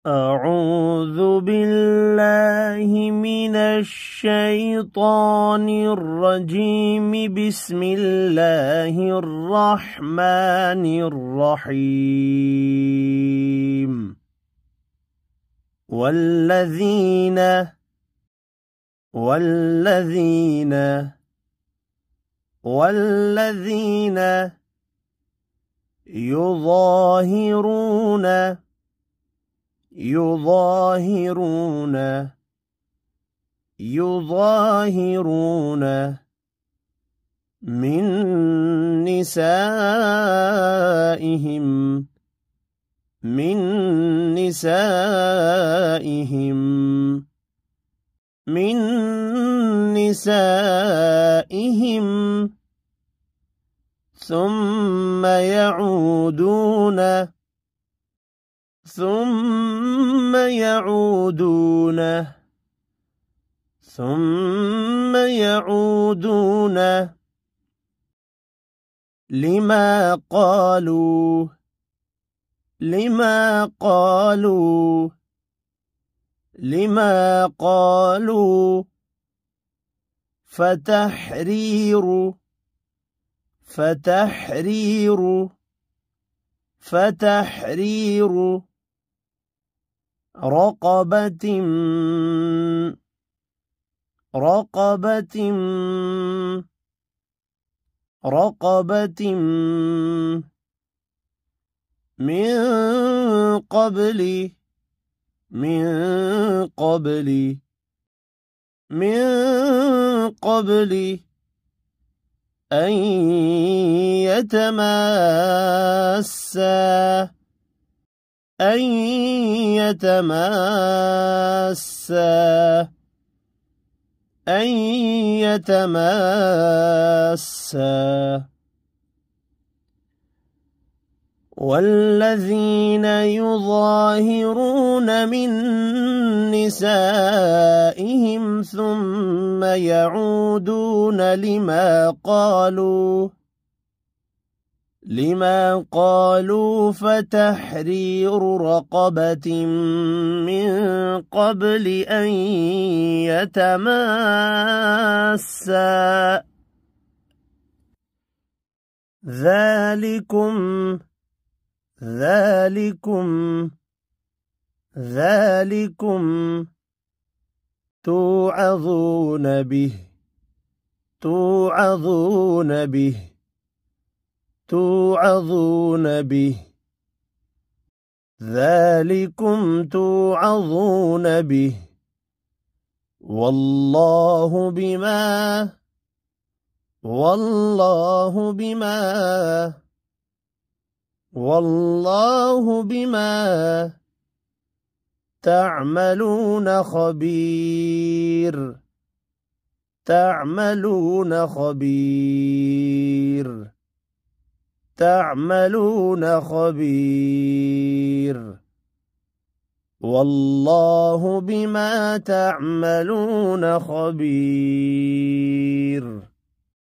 أعوذ بالله من الشيطان الرجيم بسم الله الرحمن الرحيم والذين والذين والذين يظاهرون يظاهرون يظاهرون من نسائهم من نسائهم من نسائهم ثم يعودون ثم يعودون ثم يعودون لما قالوا لما قالوا لما قالوا فتحرير فتحرير فتحرير رقبة رقبة رقبة من قبل من قبل من قبل أن يتماسا أن يتماسا أن يتماسا والذين يظاهرون من نسائهم ثم يعودون لما قالوا لما قالوا فتحرير رقبة من قبل أن يتماسا ذلكم ذلكم ذلكم توعظون به توعظون به توعظون به ذلكم توعظون به والله بما والله بما والله بما تعملون خبير تعملون خبير تعملون خبير والله بما تعملون خبير